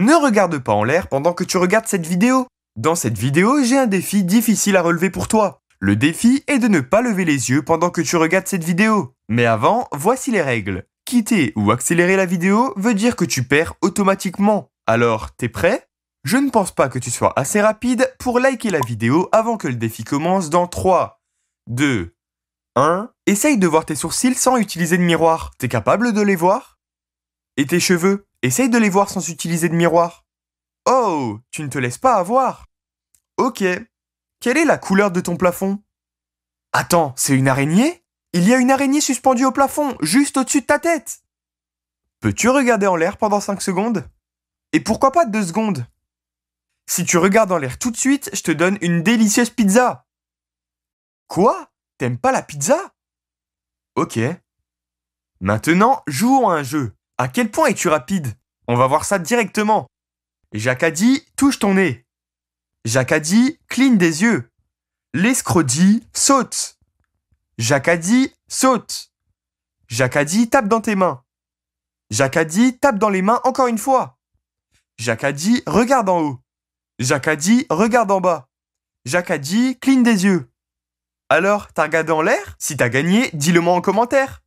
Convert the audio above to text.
Ne regarde pas en l'air pendant que tu regardes cette vidéo. Dans cette vidéo, j'ai un défi difficile à relever pour toi. Le défi est de ne pas lever les yeux pendant que tu regardes cette vidéo. Mais avant, voici les règles. Quitter ou accélérer la vidéo veut dire que tu perds automatiquement. Alors, t'es prêt Je ne pense pas que tu sois assez rapide pour liker la vidéo avant que le défi commence dans 3, 2, 1. Essaye de voir tes sourcils sans utiliser de miroir. T'es capable de les voir Et tes cheveux Essaye de les voir sans utiliser de miroir. Oh, tu ne te laisses pas avoir. Ok. Quelle est la couleur de ton plafond Attends, c'est une araignée Il y a une araignée suspendue au plafond, juste au-dessus de ta tête. Peux-tu regarder en l'air pendant 5 secondes Et pourquoi pas 2 secondes Si tu regardes en l'air tout de suite, je te donne une délicieuse pizza. Quoi T'aimes pas la pizza Ok. Maintenant, jouons un jeu. À quel point es-tu rapide On va voir ça directement. Jacques a dit touche ton nez. Jacques a dit cligne des yeux. L'escroc dit saute. Jacques a dit saute. Jacques a dit tape dans tes mains. Jacques a dit tape dans les mains encore une fois. Jacques a dit regarde en haut. Jacques a dit regarde en bas. Jacques a dit cligne des yeux. Alors, t'as regardé en l'air Si t'as gagné, dis-le moi en commentaire.